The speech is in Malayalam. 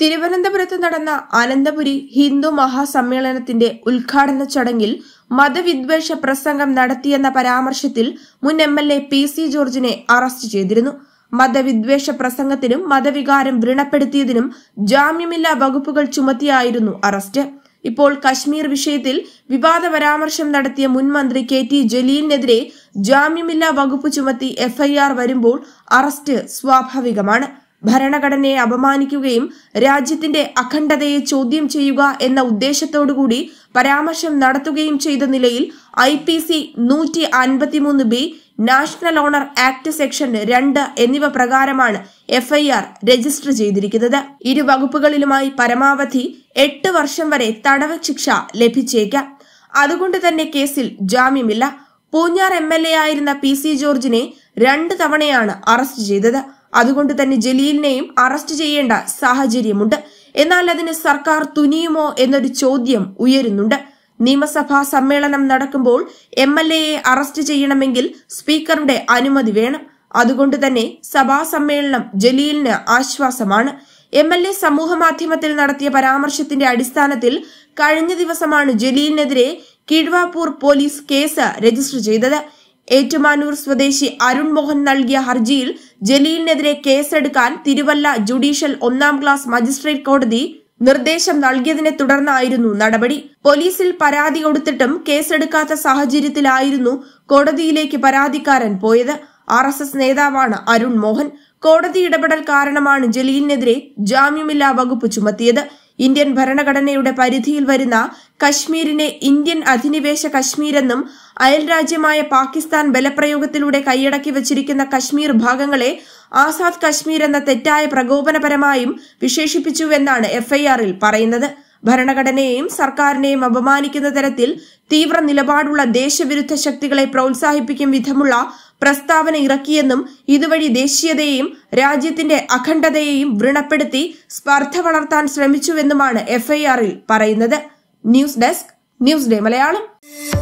തിരുവനന്തപുരത്ത് നടന്ന അനന്തപുരി ഹിന്ദു മഹാസമ്മേളനത്തിന്റെ ഉദ്ഘാടന ചടങ്ങിൽ മതവിദ്വേഷ പ്രസംഗം നടത്തിയെന്ന പരാമർശത്തിൽ മുൻ M L A P C ജോർജിനെ അറസ്റ്റ് ചെയ്തിരുന്നു മതവിദ്വേഷ പ്രസംഗത്തിനും മതവികാരം വ്രണപ്പെടുത്തിയതിനും ജാമ്യമില്ലാ വകുപ്പുകൾ ചുമത്തിയായിരുന്നു അറസ്റ്റ് ഇപ്പോൾ കശ്മീർ വിഷയത്തിൽ വിവാദ പരാമർശം നടത്തിയ മുൻ മന്ത്രി കെ ടി ജലീലിനെതിരെ ജാമ്യമില്ലാ വകുപ്പ് ചുമത്തി എഫ്ഐആർ വരുമ്പോൾ അറസ്റ്റ് സ്വാഭാവികമാണ് ഭരണഘടനയെ അപമാനിക്കുകയും രാജ്യത്തിന്റെ അഖണ്ഡതയെ ചോദ്യം ചെയ്യുക എന്ന ഉദ്ദേശത്തോടുകൂടി പരാമർശം നടത്തുകയും ചെയ്ത നിലയിൽ ഐ പി സി നൂറ്റി അൻപത്തിമൂന്ന് B national honour act section രണ്ട് എന്നിവ പ്രകാരമാണ് എഫ്ഐആർ രജിസ്റ്റർ ചെയ്തിരിക്കുന്നത് ഇരു വകുപ്പുകളിലുമായി പരമാവധി എട്ട് വർഷം വരെ തടവ് ശിക്ഷ ലഭിച്ചേക്കാം അതുകൊണ്ട് തന്നെ കേസിൽ ജാമ്യമില്ല പൂഞ്ഞാർ എം എൽ എ ആയിരുന്ന പി സി ജോർജിനെ രണ്ട് തവണയാണ് അറസ്റ്റ് ചെയ്തത് അതുകൊണ്ട് തന്നെ ജലീലിനെയും അറസ്റ്റ് ചെയ്യേണ്ട സാഹചര്യമുണ്ട് എന്നാൽ അതിന് സർക്കാർ തുനിയുമോ എന്നൊരു ചോദ്യം ഉയരുന്നുണ്ട് നിയമസഭാ സമ്മേളനം നടക്കുമ്പോൾ എം എൽ എയെ അറസ്റ്റ് ചെയ്യണമെങ്കിൽ സ്പീക്കറുടെ അനുമതി വേണം അതുകൊണ്ട് തന്നെ സഭാ സമ്മേളനം ജലീലിന് ആശ്വാസമാണ് എം എൽ എ സമൂഹമാധ്യമത്തിൽ നടത്തിയ പരാമർശത്തിന്റെ അടിസ്ഥാനത്തിൽ കഴിഞ്ഞ ദിവസമാണ് ജലീലിനെതിരെ കിഴ്വാപൂർ പോലീസ് കേസ് രജിസ്റ്റർ ചെയ്തത് ഏറ്റുമാനൂർ സ്വദേശി അരുൺ മോഹൻ നൽകിയ ഹർജിയിൽ ജലീലിനെതിരെ കേസെടുക്കാൻ തിരുവല്ല ജുഡീഷ്യൽ ഒന്നാം ക്ലാസ് മജിസ്ട്രേറ്റ് കോടതി നിർദ്ദേശം നൽകിയതിനെ തുടർന്നായിരുന്നു നടപടി പോലീസിൽ പരാതി കൊടുത്തിട്ടും കേസെടുക്കാത്ത സാഹചര്യത്തിലായിരുന്നു കോടതിയിലേക്ക് പരാതിക്കാരൻ പോയത് ആർ എസ് എസ് നേതാവാണ് അരുൺ മോഹൻ കോടതി ഇടപെടൽ കാരണമാണ് ജലീലിനെതിരെ ജാമ്യമില്ലാ വകുപ്പ് ചുമത്തിയത് ഇന്ത്യൻ ഭരണഘടനയുടെ പരിധിയിൽ വരുന്ന കശ്മീരിനെ ഇന്ത്യൻ അധിനിവേശ കശ്മീരെന്നും അയൽരാജ്യമായ പാകിസ്ഥാൻ ബലപ്രയോഗത്തിലൂടെ കൈയടക്കി വച്ചിരിക്കുന്ന കശ്മീർ ഭാഗങ്ങളെ ആസാദ് കശ്മീർ എന്ന തെറ്റായ പ്രകോപനപരമായും വിശേഷിപ്പിച്ചുവെന്നാണ് എഫ്ഐആറിൽ പറയുന്നത് ഭരണഘടനയെയും സർക്കാരിനെയും അപമാനിക്കുന്ന തരത്തിൽ തീവ്ര നിലപാടുള്ള ദേശവിരുദ്ധ ശക്തികളെ പ്രോത്സാഹിപ്പിക്കും വിധമുള്ള പ്രസ്താവന ഇറക്കിയെന്നും ഇതുവഴി ദേശീയതയെയും രാജ്യത്തിന്റെ അഖണ്ഡതയെയും വ്രണപ്പെടുത്തി സ്പർദ്ധ വളർത്താൻ ശ്രമിച്ചുവെന്നുമാണ് എഫ്ഐആറിൽ പറയുന്നത് news desk news day Malayalam